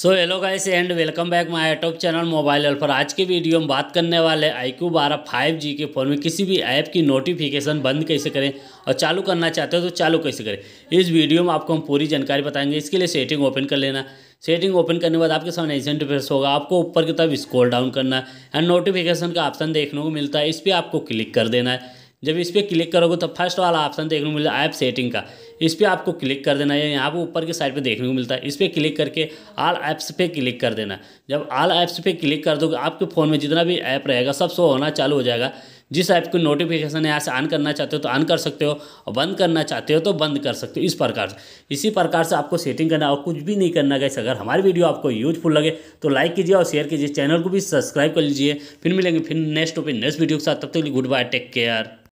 so hello guys and welcome back my YouTube channel mobile पर आज के video में बात करने वाले आई क्यू बारह फाइव जी के फ़ोन में किसी भी ऐप की नोटिफिकेशन बंद कैसे करें और चालू करना चाहते हो तो चालू कैसे करें इस वीडियो में आपको हम पूरी जानकारी बताएंगे इसके लिए सेटिंग ओपन कर लेना सेटिंग ओपन करने के बाद आपके सामने एजेंट इंटरफेस होगा आपको ऊपर की तरफ स्क्रॉल डाउन करना है एंड नोटिफिकेशन का ऑप्शन देखने को मिलता है इस पर आपको क्लिक कर देना है जब इस पर क्लिक करोगे तो फर्स्ट वाला ऑप्शन देखने को मिलता है ऐप सेटिंग का इस पर आपको क्लिक कर देना है यहाँ पर ऊपर की साइड पे देखने को मिलता है इस पर क्लिक करके आल ऐप्स पे क्लिक कर देना जब आल ऐप्स पे क्लिक कर दोगे आपके फ़ोन में जितना भी ऐप रहेगा सब शो होना चालू हो जाएगा जिस ऐप की नोटिफिकेशन यहाँ से ऑन करना चाहते हो तो ऑन कर सकते हो और बंद करना चाहते हो तो बंद कर सकते हो इस प्रकार से इसी प्रकार से आपको सेटिंग करना और कुछ भी नहीं करना गैस अगर हमारी वीडियो आपको यूजफुल लगे तो लाइक कीजिए और शेयर कीजिए चैनल को भी सब्सक्राइब कर लीजिए फिर मिलेंगे फिर नेक्स्ट टॉपिक नेक्स्ट वीडियो के साथ तब तक के लिए गुड बाय टेक केयर